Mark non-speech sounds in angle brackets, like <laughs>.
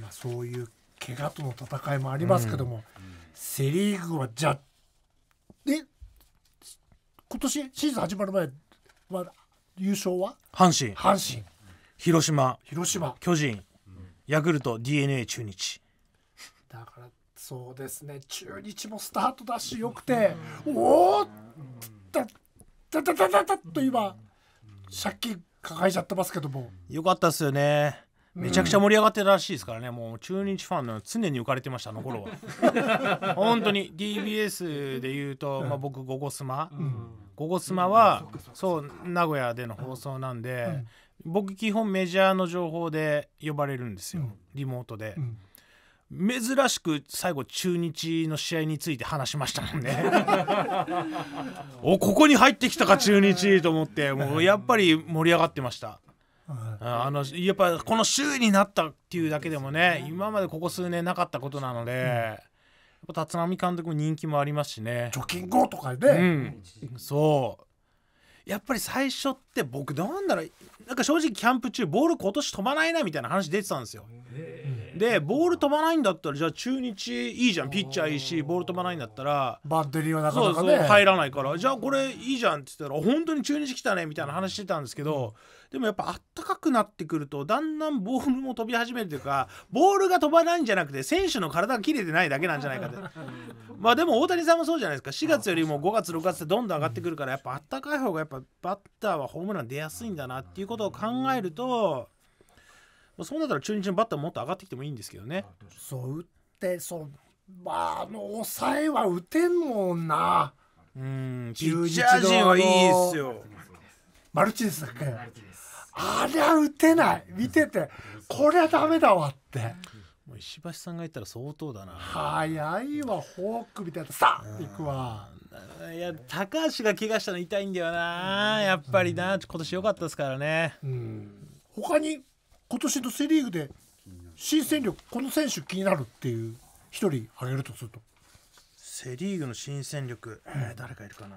まあ、そういう怪我との戦いもありますけども、うん、セ・リーグはじゃで今年シーズン始まる前は優勝は阪神阪神広島広島巨人、ヤクルト d n a 中日だからそうですね中日もスタートダッシュよくて、うん、おおだだだだだだと今借金抱えちゃってますけどもよかったですよねめちゃくちゃ盛り上がってたらしいですからね、うん、もう中日ファンの常に浮かれてましたあの頃は <laughs> 本当に DBS でいうと、まあ、僕「ゴゴスマ」ゴゴスマは」そう名古屋での放送なんで、僕基本メジャーの情報で呼ばれるんですよ、リモートで。珍しく最後中日の試合について話しましたもんね <laughs> おここに入ってきたか中日と思ってもうやっぱり盛り上がってましたあのやっぱこの週になったっていうだけでもね、ね、今までここ数年なかったことなので、うん、やっぱ立浪監督人気もありますしね貯金後とかで、うん、そうやっぱり最初って僕どうなんだろうなんか正直キャンプ中ボール今年飛ばないなみたいな話出てたんですよ。えーでボール飛ばないんだったらじゃあ中日いいじゃんピッチャーいいしボール飛ばないんだったらバッテリーはなかなか、ね、入らないからじゃあこれいいじゃんって言ったら本当に中日来たねみたいな話してたんですけど、でもやっぱあったかくなってくるとだんだんボールも飛び始めるというかボールが飛ばないんじゃなくて選手の体が切れてないだけなんじゃないかってまあでも大谷さんもそうじゃないですか4月よりも5月6月ってどんどん上がってくるからやっぱあったかい方がやっぱバッターはホームラン出やすいんだなっていうことを考えると。まあ、そうなったら中日のバッターもっと上がってきてもいいんですけどね。そう打ってそうまああの抑えは打てんもんな。うんピッチャー陣はいいですよ。マルチですだっけあれは打てない見ててこれはダメだわって。もう石橋さんが言ったら相当だな早いわフォークみたいなさあ行くわいや高橋が怪我したの痛いんだよなやっぱりな今年良かったですからね、うん、他に今年のセ・リーグで新戦力この選手気になるっていう1人挙げるとするとセ・リーグの新戦力、誰かいるかな